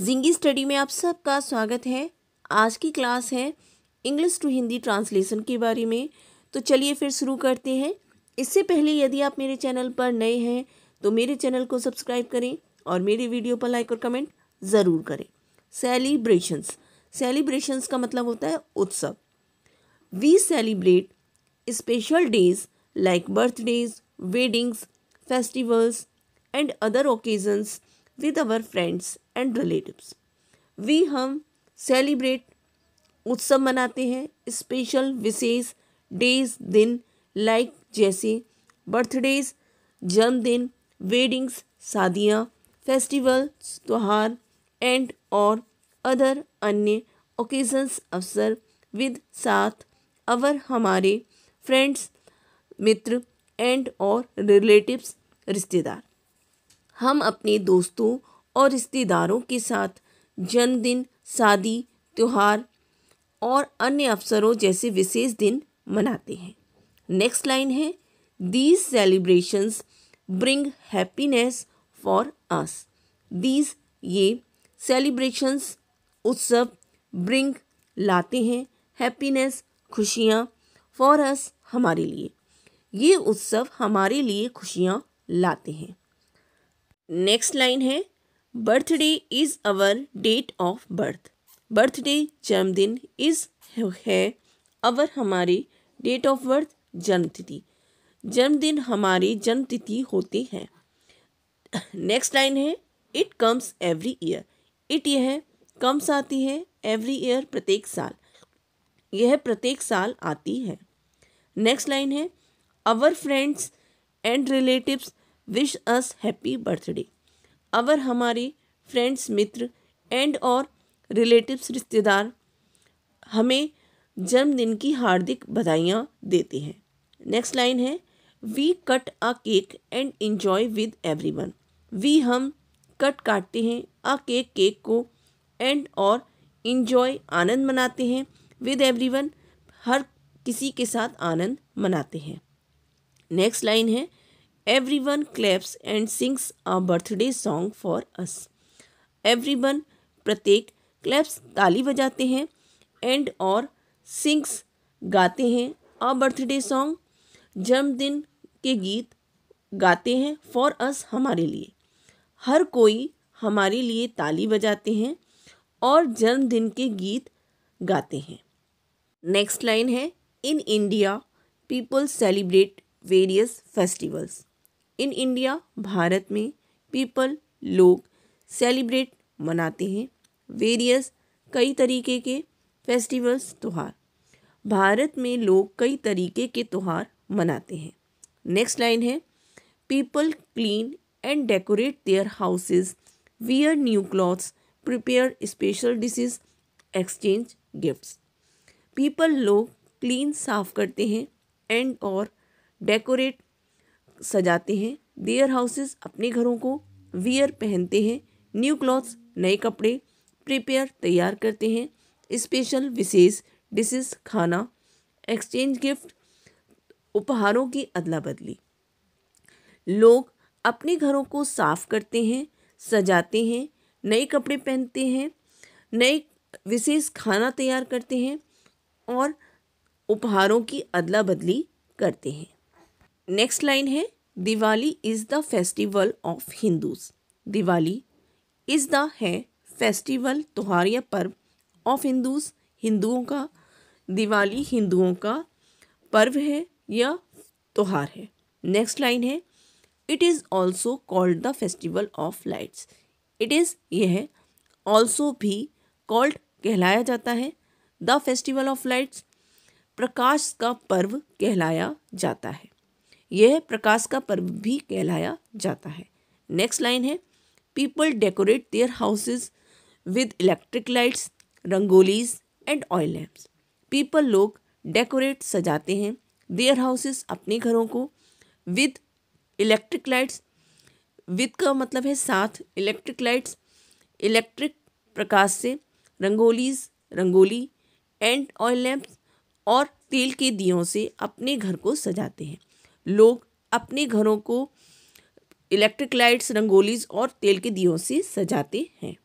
जिंगी study में आप सबका स्वागत है आज की क्लास है इंग्लिश टू हिंदी ट्रांसलेशन के बारे में तो चलिए फिर शुरू करते हैं इससे पहले यदि आप मेरे चैनल पर नए हैं तो मेरे चैनल को सब्सक्राइब करें और मेरे वीडियो पर लाइक और कमेंट ज़रूर करें सेलिब्रेशंस सेलिब्रेशंस का मतलब होता है उत्सव we celebrate special days like birthdays weddings festivals and other occasions with our friends and relatives we हम सेलिब्रेट उत्सव मनाते हैं स्पेशल विशेष डेज दिन लाइक जैसे बर्थडेज जन्मदिन वेडिंग्स शादियाँ फेस्टिवल्स त्यौहार एंड और अदर अन्य ओकेजन्स अवसर विद साथ अवर हमारे फ्रेंड्स मित्र एंड और रिलेटिव्स रिश्तेदार हम अपने दोस्तों और रिश्तेदारों के साथ जन्मदिन शादी त्यौहार और अन्य अवसरों जैसे विशेष दिन मनाते हैं नेक्स्ट लाइन है these celebrations bring happiness for us these ये सेलिब्रेशंस उत्सव ब्रिंग लाते हैं हैप्पीनेस खुशियाँ फॉर अस हमारे लिए ये उत्सव हमारे लिए खुशियाँ लाते हैं नेक्स्ट लाइन है birthday is our date of birth birthday जन्मदिन इज़ है अवर हमारी डेट ऑफ बर्थ जन्मतिथि जन्मदिन हमारी जन्मतिथि होती है नेक्स्ट लाइन है it comes every year it यह कम्स आती है एवरी ईयर प्रत्येक साल यह प्रत्येक साल आती है नेक्स्ट लाइन है our friends and relatives wish us happy birthday our हमारे फ्रेंड्स मित्र एंड और रिलेटिव्स रिश्तेदार हमें जन्मदिन की हार्दिक बधाइयाँ देते हैं नेक्स्ट लाइन है we cut a cake and enjoy with everyone we हम कट काटते हैं आ केक केक को एंड और इन्जॉय आनंद मनाते हैं विद एवरी वन हर किसी के साथ आनंद मनाते हैं नेक्स्ट लाइन है everyone claps and sings a birthday song for us everyone प्रत्येक क्लैप्स ताली बजाते हैं एंड और सिंग्स गाते हैं अ बर्थडे सॉन्ग जन्मदिन के गीत गाते हैं फॉर अस हमारे लिए हर कोई हमारे लिए ताली बजाते हैं और जन्मदिन के गीत गाते हैं नेक्स्ट लाइन है in India people celebrate various festivals in India भारत में पीपल लोग सेलिब्रेट मनाते हैं वेरियस कई तरीके के फेस्टिवल्स त्यौहार भारत में लोग कई तरीके के त्यौहार मनाते हैं नेक्स्ट लाइन है people clean and decorate their houses wear new clothes prepare special dishes exchange gifts people लोग क्लीन साफ करते हैं एंड और डेकोरेट सजाते हैं देयर हाउसेस अपने घरों को वियर पहनते हैं न्यू क्लॉथ्स नए कपड़े प्रिपेयर तैयार करते हैं स्पेशल विशेष डिशेस खाना एक्सचेंज गिफ्ट उपहारों की अदला बदली लोग अपने घरों को साफ करते हैं सजाते हैं नए कपड़े पहनते हैं नए विशेष खाना तैयार करते हैं और उपहारों की अदला बदली करते हैं नेक्स्ट लाइन है Diwali is the festival of Hindus Diwali is the है फेस्टिवल त्यौहार या पर्व ऑफ हिंदूज हिंदुओं का दिवाली हिंदुओं का पर्व है या त्यौहार है नेक्स्ट लाइन है it is also called the festival of lights it is यह ऑल्सो भी कॉल्ड कहलाया जाता है द फेस्टिवल ऑफ लाइट्स प्रकाश का पर्व कहलाया जाता है यह प्रकाश का पर्व भी कहलाया जाता है नेक्स्ट लाइन है people decorate their houses with electric lights rangolis and oil lamps people लोग डेकोरेट सजाते हैं देयर हाउसेस अपने घरों को विद इलेक्ट्रिक लाइट्स विद का मतलब है साथ इलेक्ट्रिक लाइट्स इलेक्ट्रिक प्रकाश से rangolis rangoli and oil lamps और तेल के दियों से अपने घर को सजाते हैं लोग अपने घरों को इलेक्ट्रिक लाइट्स रंगोलीज और तेल के दियों से सजाते हैं